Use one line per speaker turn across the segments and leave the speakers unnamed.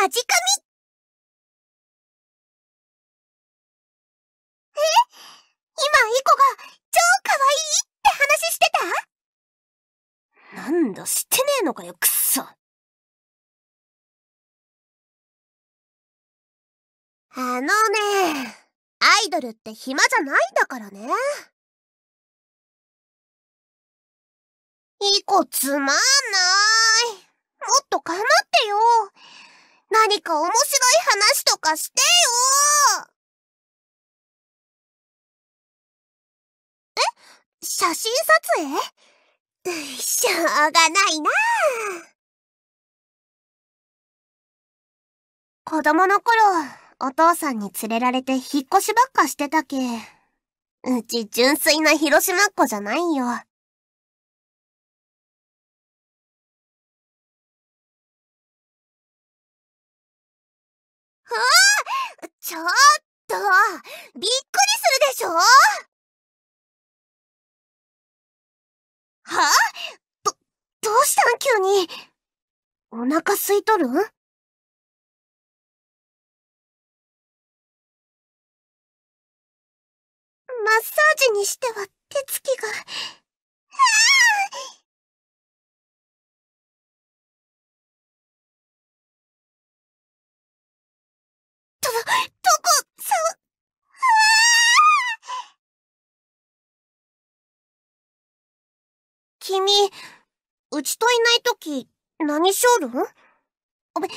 マジカミえ今イコが超可愛いって話してたなんだ、知ってねえのかよ、くっそ。あのね、アイドルって暇じゃないんだからね。イコつまんない。もっと頑張ってよ。何か面白い話とかしてよえ写真撮影しょうがないな子供の頃、お父さんに連れられて引っ越しばっかしてたけ。うち純粋な広島っ子じゃないよ。あちょっとびっくりするでしょはあど、どうしたん急にお腹すいとるマッサージにしては手つきが。君、うちといないとき、何しょるんべ、別に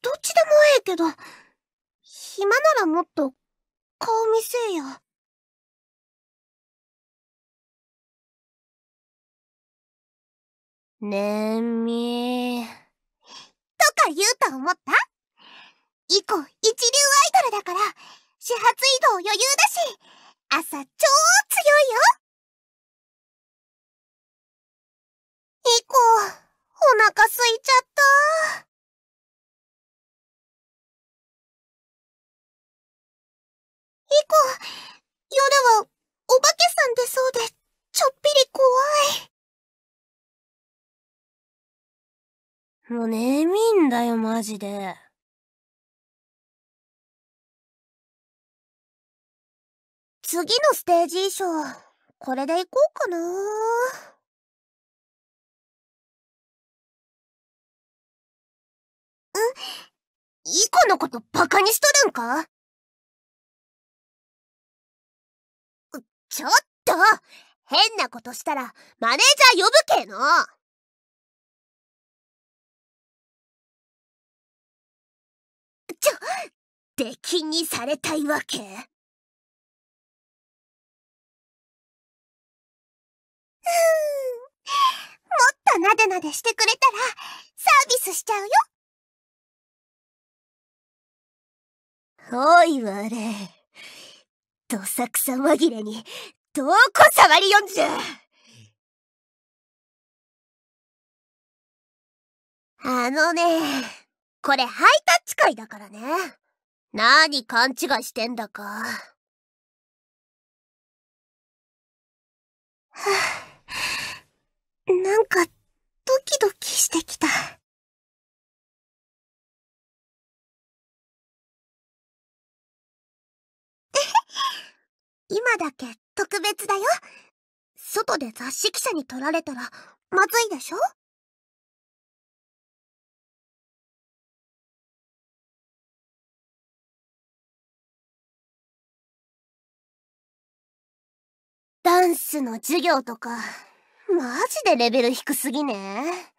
どっちでもええけど、暇ならもっと、顔見せえや。ねみー。とか言うと思った以降一流アイドルだから、始発移動余裕だし、朝超いちゃった。リコ夜はお化けさん出そうで、ちょっぴり怖い。もう眠いんだよ、マジで。次のステージ衣装、これでいこうかな。イコのことバカにしとるんかちょっと変なことしたらマネージャー呼ぶけのちょ、出禁にされたいわけもっとなでなでしてくれたらサービスしちゃうよおいわれ。どさくさ紛れに、どこ触りよんじゃあのね、これハイタッチ会だからね。何勘違いしてんだか。はぁ、なんか、ドキドキしてきた。今だけ特別だよ。外で雑誌記者に取られたらまずいでしょダンスの授業とか、マジでレベル低すぎね。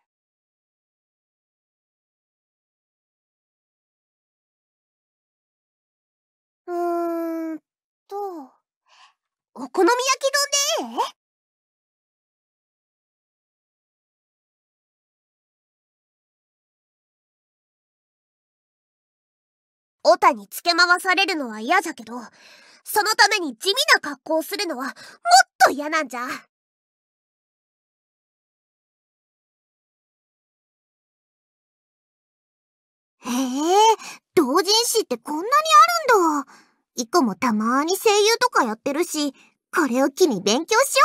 お好み焼き丼でええオタにつけ回されるのは嫌じゃけど、そのために地味な格好をするのはもっと嫌なんじゃ。へえ、同人誌ってこんなにあるんだ。イコもたまーに声優とかやってるし、これを機に勉強しよ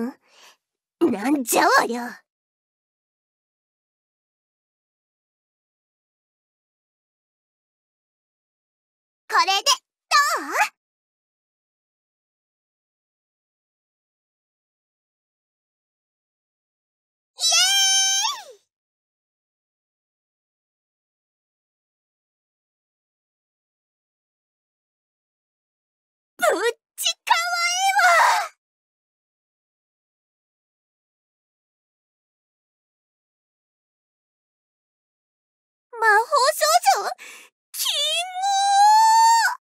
うかな。んなんじゃわよ。これでどう魔法少女